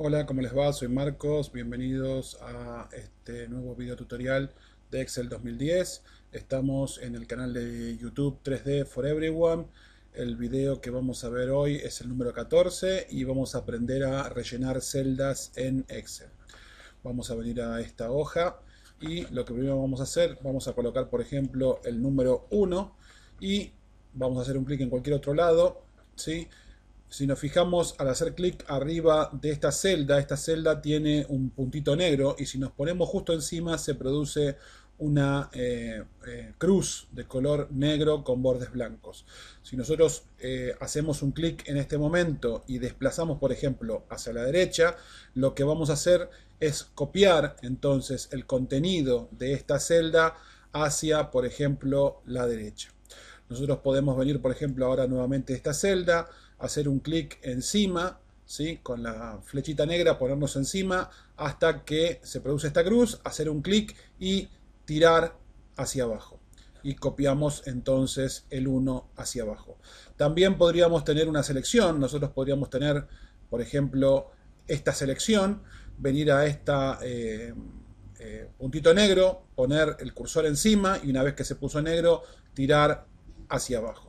Hola, ¿cómo les va? Soy Marcos, bienvenidos a este nuevo video tutorial de Excel 2010. Estamos en el canal de YouTube 3D for Everyone. El video que vamos a ver hoy es el número 14 y vamos a aprender a rellenar celdas en Excel. Vamos a venir a esta hoja y lo que primero vamos a hacer, vamos a colocar por ejemplo el número 1 y vamos a hacer un clic en cualquier otro lado, ¿sí? si nos fijamos al hacer clic arriba de esta celda, esta celda tiene un puntito negro y si nos ponemos justo encima se produce una eh, eh, cruz de color negro con bordes blancos. Si nosotros eh, hacemos un clic en este momento y desplazamos, por ejemplo, hacia la derecha, lo que vamos a hacer es copiar entonces el contenido de esta celda hacia, por ejemplo, la derecha. Nosotros podemos venir, por ejemplo, ahora nuevamente a esta celda, hacer un clic encima, ¿sí? con la flechita negra ponernos encima hasta que se produce esta cruz, hacer un clic y tirar hacia abajo. Y copiamos entonces el 1 hacia abajo. También podríamos tener una selección, nosotros podríamos tener, por ejemplo, esta selección, venir a esta... Eh, eh, puntito negro, poner el cursor encima y una vez que se puso negro, tirar hacia abajo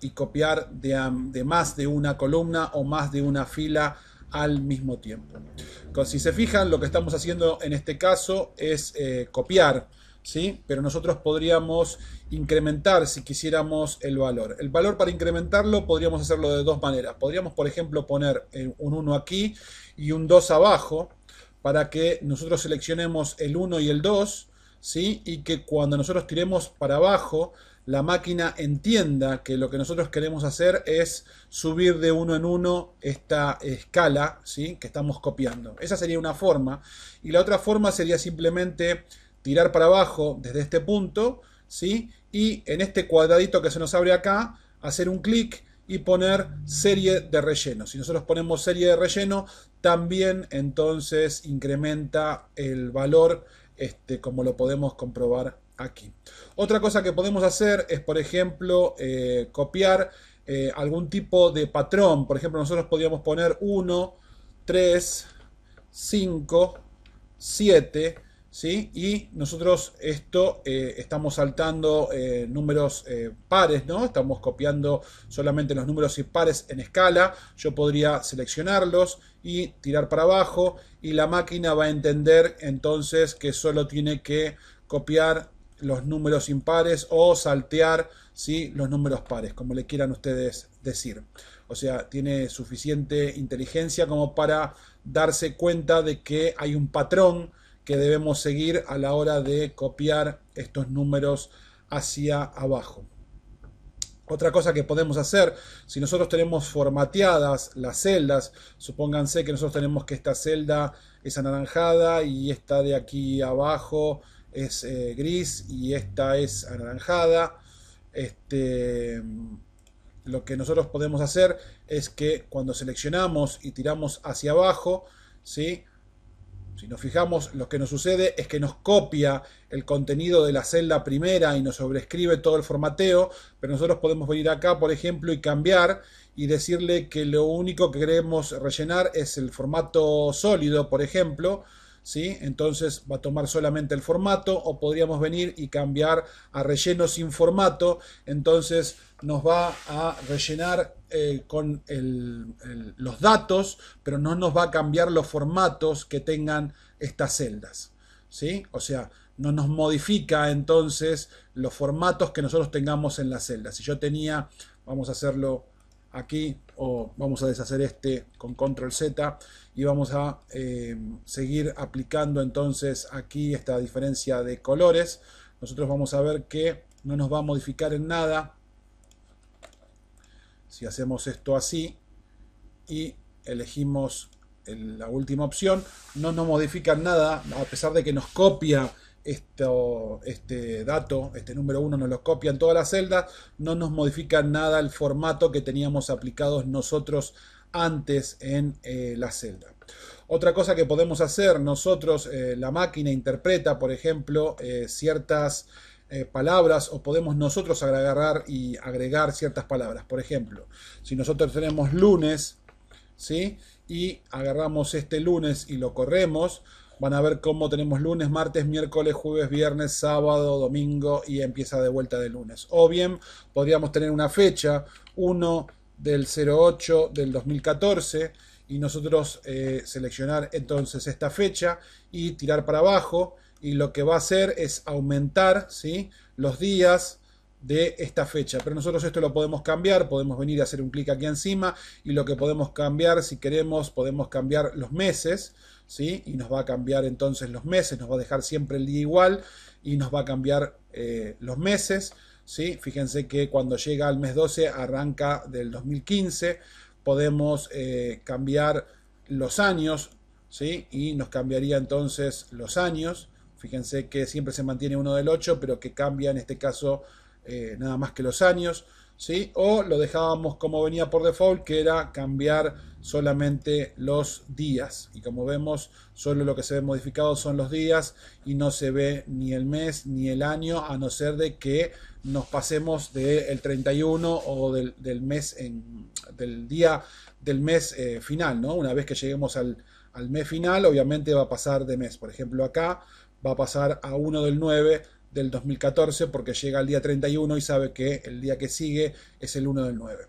y copiar de, más de una columna o más de una fila al mismo tiempo. si se fijan, lo que estamos haciendo en este caso es eh, copiar, ¿sí? pero nosotros podríamos incrementar si quisiéramos el valor. El valor para incrementarlo podríamos hacerlo de dos maneras. Podríamos, por ejemplo, poner eh, un 1 aquí y un 2 abajo para que nosotros seleccionemos el 1 y el 2 ¿sí? y que cuando nosotros tiremos para abajo la máquina entienda que lo que nosotros queremos hacer es subir de uno en uno esta escala ¿sí? que estamos copiando. Esa sería una forma. Y la otra forma sería simplemente tirar para abajo desde este punto ¿sí? y en este cuadradito que se nos abre acá, hacer un clic y poner serie de relleno. Si nosotros ponemos serie de relleno, también entonces incrementa el valor este, como lo podemos comprobar aquí. Otra cosa que podemos hacer es, por ejemplo, eh, copiar eh, algún tipo de patrón. Por ejemplo, nosotros podríamos poner 1, 3, 5, 7, ¿sí? Y nosotros esto eh, estamos saltando números pares, ¿no? Estamos copiando solamente los números y pares en escala. Yo podría seleccionarlos y tirar para abajo y la máquina va a entender entonces que solo tiene que copiar los números impares o saltear los números pares, como le quieran ustedes decir. O sea, tiene suficiente inteligencia como para darse cuenta de que hay un patrón que debemos seguir a la hora de copiar estos números hacia abajo. Otra cosa que podemos hacer, si nosotros tenemos formateadas las celdas, supónganse que nosotros tenemos que esta celda es anaranjada y esta de aquí abajo es eh, gris y esta es anaranjada. Este, lo que nosotros podemos hacer es que cuando seleccionamos y tiramos hacia abajo, si nos fijamos, lo que nos sucede es que nos copia el contenido de la celda primera y nos sobrescribe todo el formateo, pero nosotros podemos venir acá, por ejemplo, y cambiar y decirle que lo único que queremos rellenar es el formato sólido, por ejemplo, entonces va a tomar solamente el formato o podríamos venir y cambiar a relleno sin formato. Entonces nos va a rellenar eh, con los datos, pero no nos va a cambiar los formatos que tengan estas celdas, ¿sí? O sea, no nos modifica entonces los formatos que nosotros tengamos en las celdas. Si yo tenía, vamos a hacerlo aquí o vamos a deshacer este con control Z y vamos a eh, seguir aplicando entonces aquí esta diferencia de colores. Nosotros vamos a ver que no nos va a modificar en nada si hacemos esto así y elegimos la última opción, no nos modifica nada a pesar de que nos copia esto, este dato, este número 1, nos lo copian todas las celdas, no nos modifica nada el formato que teníamos aplicados nosotros antes en eh, la celda. Otra cosa que podemos hacer nosotros, eh, la máquina interpreta, por ejemplo, eh, ciertas palabras o podemos nosotros agarrar y agregar ciertas palabras. Por ejemplo, si nosotros tenemos lunes, ¿sí? Y agarramos este lunes y lo corremos, Van a ver cómo tenemos lunes, martes, miércoles, jueves, viernes, sábado, domingo y empieza de vuelta de lunes. O bien podríamos tener una fecha, 1 del 08 del 2014, y nosotros eh, seleccionar entonces esta fecha y tirar para abajo. Y lo que va a hacer es aumentar ¿sí? los días, de esta fecha. Pero nosotros esto lo podemos cambiar, podemos venir a hacer un clic aquí encima y lo que podemos cambiar, si queremos, podemos cambiar los meses, ¿sí? Y nos va a cambiar entonces los meses, nos va a dejar siempre el día igual y nos va a cambiar eh, los meses, ¿sí? Fíjense que cuando llega al mes 12 arranca del 2015, podemos eh, cambiar los años, ¿sí? Y nos cambiaría entonces los años. Fíjense que siempre se mantiene uno del 8, pero que cambia en este caso eh, nada más que los años, ¿sí? o lo dejábamos como venía por default, que era cambiar solamente los días. Y como vemos, solo lo que se ve modificado son los días y no se ve ni el mes ni el año, a no ser de que nos pasemos del 31 o del, mes en, del día del mes eh, final, ¿no? Una vez que lleguemos al, al mes final, obviamente va a pasar de mes. Por ejemplo, acá va a pasar a 1 del 9 del 2014 porque llega el día 31 y sabe que el día que sigue es el 1 del 9.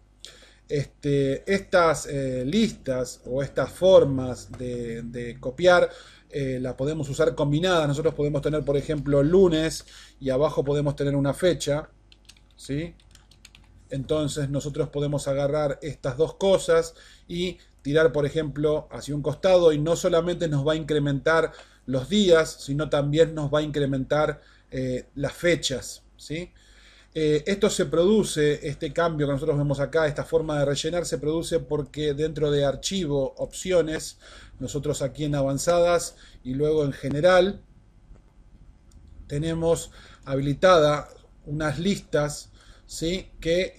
Este, estas eh, listas o estas formas de, copiar las eh, la podemos usar combinadas. Nosotros podemos tener, por ejemplo, lunes y abajo podemos tener una fecha. Entonces nosotros podemos agarrar estas dos cosas y tirar, por ejemplo, hacia un costado y no solamente nos va a incrementar los días, sino también nos va a incrementar eh, las fechas. ¿sí? Eh, esto se produce, este cambio que nosotros vemos acá, esta forma de rellenar, se produce porque dentro de archivo, opciones, nosotros aquí en avanzadas y luego en general, tenemos habilitada unas listas que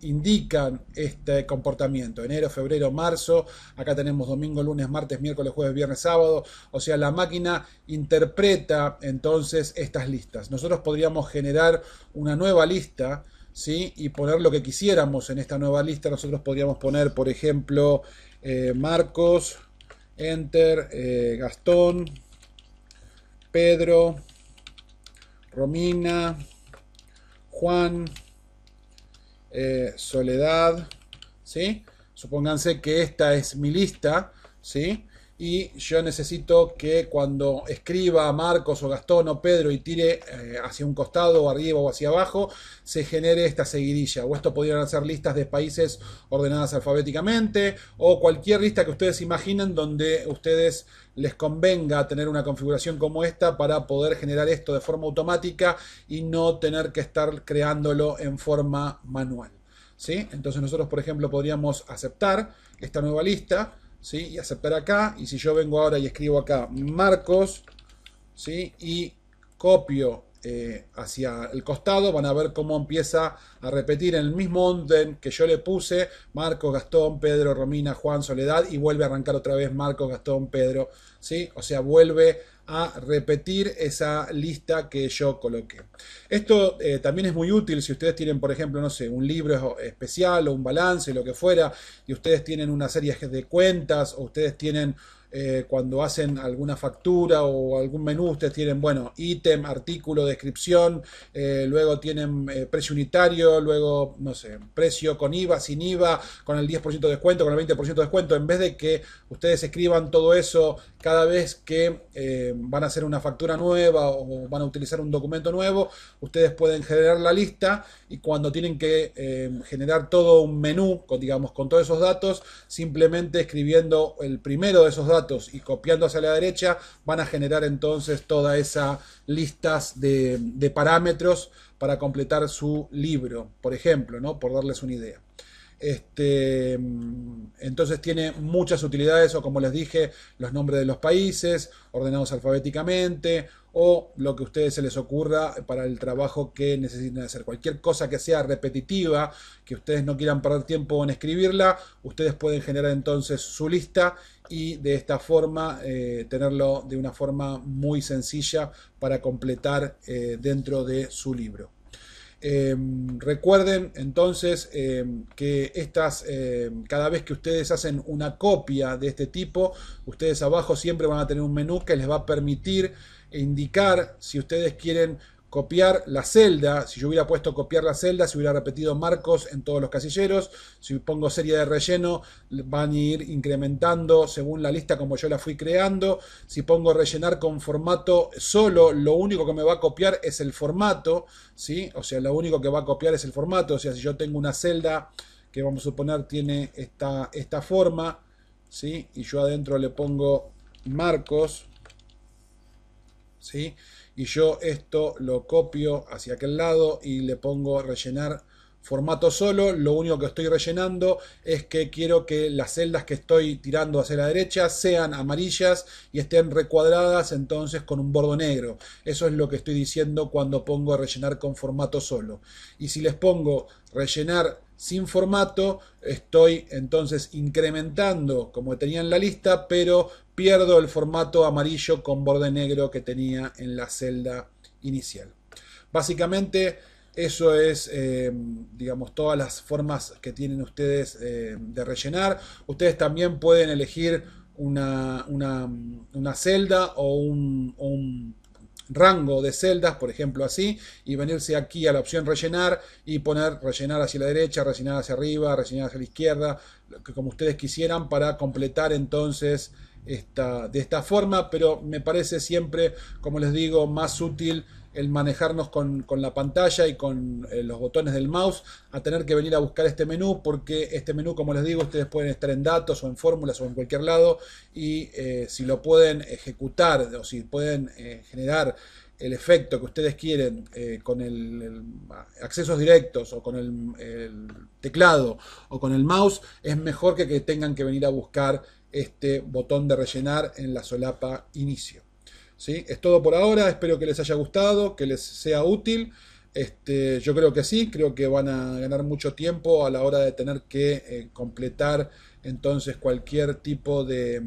indican este comportamiento. Enero, febrero, marzo, acá tenemos domingo, lunes, martes, miércoles, jueves, viernes, sábado. O sea, la máquina interpreta entonces estas listas. Nosotros podríamos generar una nueva lista. ¿Sí? y poner lo que quisiéramos en esta nueva lista. Nosotros podríamos poner, por ejemplo, eh, Marcos, Enter, eh, Gastón, Pedro, Romina, Juan, eh, soledad, ¿sí? Supónganse que esta es mi lista, ¿sí? y yo necesito que cuando escriba Marcos o Gastón o Pedro y tire eh, hacia un costado o arriba o hacia abajo, se genere esta seguidilla. O esto podrían ser listas de países ordenadas alfabéticamente o cualquier lista que ustedes imaginen donde ustedes les convenga tener una configuración como esta para poder generar esto de forma automática y no tener que estar creándolo en forma manual. ¿sí? Entonces nosotros, por ejemplo, podríamos aceptar esta nueva lista ¿sí? y aceptar acá. Y si yo vengo ahora y escribo acá Marcos ¿sí? y copio eh, hacia el costado, van a ver cómo empieza a repetir en el mismo orden que yo le puse, Marcos, Gastón, Pedro, Romina, Juan, Soledad, y vuelve a arrancar otra vez Marcos, Gastón, Pedro, ¿sí? O sea, vuelve a repetir esa lista que yo coloqué. Esto eh, también es muy útil si ustedes tienen, por ejemplo, no sé, un libro especial o un balance, lo que fuera, y ustedes tienen una serie de cuentas o ustedes tienen eh, cuando hacen alguna factura o algún menú, ustedes tienen, bueno, ítem, artículo, descripción, eh, luego tienen eh, precio unitario, luego, no sé, precio con IVA, sin IVA, con el 10% de descuento, con el 20% de descuento, en vez de que ustedes escriban todo eso cada vez que van a hacer una factura nueva o van a utilizar un documento nuevo, ustedes pueden generar la lista y cuando tienen que generar todo un menú, digamos, con todos esos datos, simplemente escribiendo el primero de esos datos, y copiando hacia la derecha van a generar entonces toda esa listas de, de parámetros para completar su libro, por ejemplo, ¿no? por darles una idea. Este, entonces tiene muchas utilidades o como les dije, los nombres de los países ordenados alfabéticamente o lo que a ustedes se les ocurra para el trabajo que necesiten hacer. Cualquier cosa que sea repetitiva, que ustedes no quieran perder tiempo en escribirla, ustedes pueden generar entonces su lista y de esta forma eh, tenerlo de una forma muy sencilla para completar eh, dentro de su libro. Em, recuerden entonces em, que estas, em, cada vez que ustedes hacen una copia de este tipo, ustedes abajo siempre van a tener un menú que les va a permitir indicar si ustedes quieren copiar la celda, si yo hubiera puesto copiar la celda, se hubiera repetido marcos en todos los casilleros, si pongo serie de relleno, van a ir incrementando según la lista como yo la fui creando, si pongo rellenar con formato solo, lo único que me va a copiar es el formato, ¿sí? o sea, lo único que va a copiar es el formato, o sea, si yo tengo una celda que vamos a suponer tiene esta, esta forma, ¿sí? y yo adentro le pongo marcos, ¿sí? y yo esto lo copio hacia aquel lado y le pongo rellenar formato solo, lo único que estoy rellenando es que quiero que las celdas que estoy tirando hacia la derecha sean amarillas y estén recuadradas entonces con un bordo negro. Eso es lo que estoy diciendo cuando pongo rellenar con formato solo. Y si les pongo rellenar sin formato, estoy entonces incrementando como tenía en la lista, pero pierdo el formato amarillo con borde negro que tenía en la celda inicial. Básicamente eso es, eh, digamos, todas las formas que tienen ustedes eh, de rellenar. Ustedes también pueden elegir una, celda o un, un rango de celdas, por ejemplo así, y venirse aquí a la opción rellenar y poner rellenar hacia la derecha, rellenar hacia arriba, rellenar hacia la izquierda, como ustedes quisieran para completar entonces esta, de esta forma, pero me parece siempre, como les digo, más útil el manejarnos con, la pantalla y con eh, los botones del mouse a tener que venir a buscar este menú porque este menú como les digo ustedes pueden estar en datos o en fórmulas o en cualquier lado y eh, si lo pueden ejecutar o si pueden eh, generar el efecto que ustedes quieren eh, con el, accesos directos o con el, teclado o con el mouse, es mejor que, tengan que venir a buscar este botón de rellenar en la solapa inicio. ¿Sí? Es todo por ahora, espero que les haya gustado, que les sea útil. Este, yo creo que sí, creo que van a ganar mucho tiempo a la hora de tener que eh, completar entonces cualquier tipo de,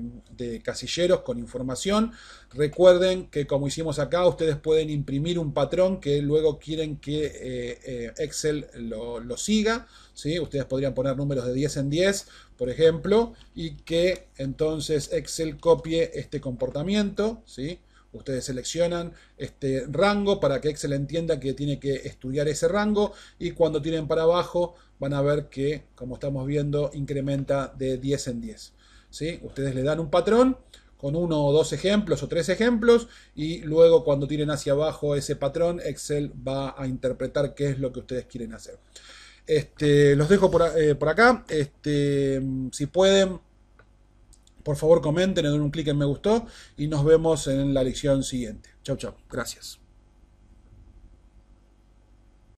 casilleros con información. Recuerden que como hicimos acá, ustedes pueden imprimir un patrón que luego quieren que eh, eh, Excel lo, siga. ¿sí? Ustedes podrían poner números de 10 en 10, por ejemplo, y que entonces Excel copie este comportamiento. ¿sí? Ustedes seleccionan este rango para que Excel entienda que tiene que estudiar ese rango y cuando tienen para abajo van a ver que, como estamos viendo, incrementa de 10 en 10. Ustedes le dan un patrón con uno o dos ejemplos o tres ejemplos y luego cuando tiren hacia abajo ese patrón, Excel va a interpretar qué es lo que ustedes quieren hacer. Este, los dejo por, eh, acá. Este, si pueden, por favor comenten, den un clic en me gustó y nos vemos en la lección siguiente. Chau, chau. Gracias.